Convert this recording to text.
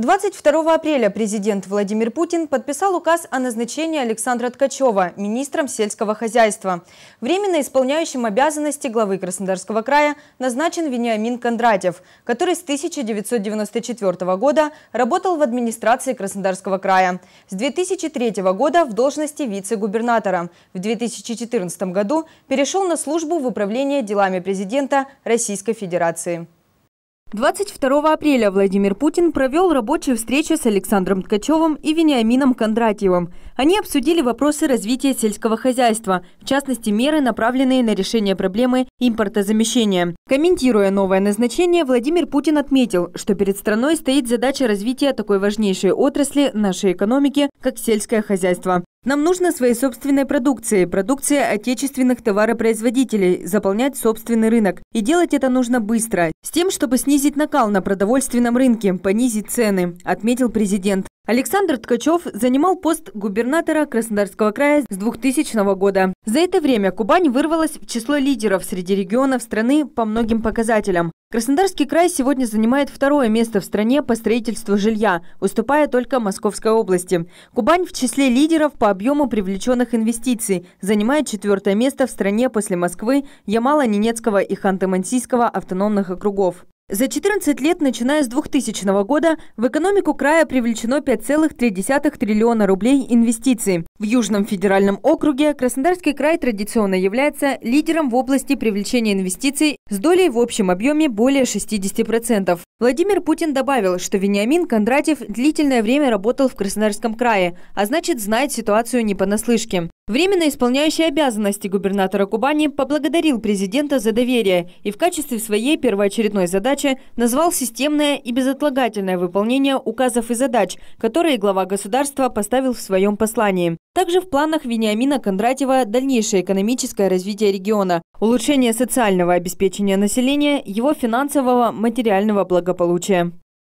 22 апреля президент Владимир Путин подписал указ о назначении Александра Ткачева министром сельского хозяйства. Временно исполняющим обязанности главы Краснодарского края назначен Вениамин Кондратьев, который с 1994 года работал в администрации Краснодарского края. С 2003 года в должности вице-губернатора. В 2014 году перешел на службу в Управление делами президента Российской Федерации. 22 апреля Владимир Путин провел рабочую встречу с Александром Ткачевым и Вениамином Кондратьевым. Они обсудили вопросы развития сельского хозяйства, в частности, меры, направленные на решение проблемы импортозамещения. Комментируя новое назначение, Владимир Путин отметил, что перед страной стоит задача развития такой важнейшей отрасли нашей экономики, как сельское хозяйство. Нам нужно своей собственной продукции, продукция отечественных товаропроизводителей, заполнять собственный рынок. И делать это нужно быстро, с тем, чтобы снизить накал на продовольственном рынке, понизить цены, отметил президент. Александр Ткачев занимал пост губернатора Краснодарского края с 2000 года. За это время Кубань вырвалась в число лидеров среди регионов страны по многим показателям. Краснодарский край сегодня занимает второе место в стране по строительству жилья, уступая только Московской области. Кубань в числе лидеров по объему привлеченных инвестиций, занимает четвертое место в стране после Москвы, Ямала-Ненецкого и Ханты-Мансийского автономных округов. За 14 лет, начиная с 2000 года, в экономику края привлечено 5,3 триллиона рублей инвестиций. В Южном федеральном округе Краснодарский край традиционно является лидером в области привлечения инвестиций с долей в общем объеме более 60%. Владимир Путин добавил, что Вениамин Кондратьев длительное время работал в Краснодарском крае, а значит знает ситуацию не понаслышке. Временно исполняющий обязанности губернатора Кубани поблагодарил президента за доверие и в качестве своей первоочередной задачи назвал системное и безотлагательное выполнение указов и задач, которые глава государства поставил в своем послании. Также в планах Вениамина Кондратьева дальнейшее экономическое развитие региона, улучшение социального обеспечения населения, его финансового, материального благополучия.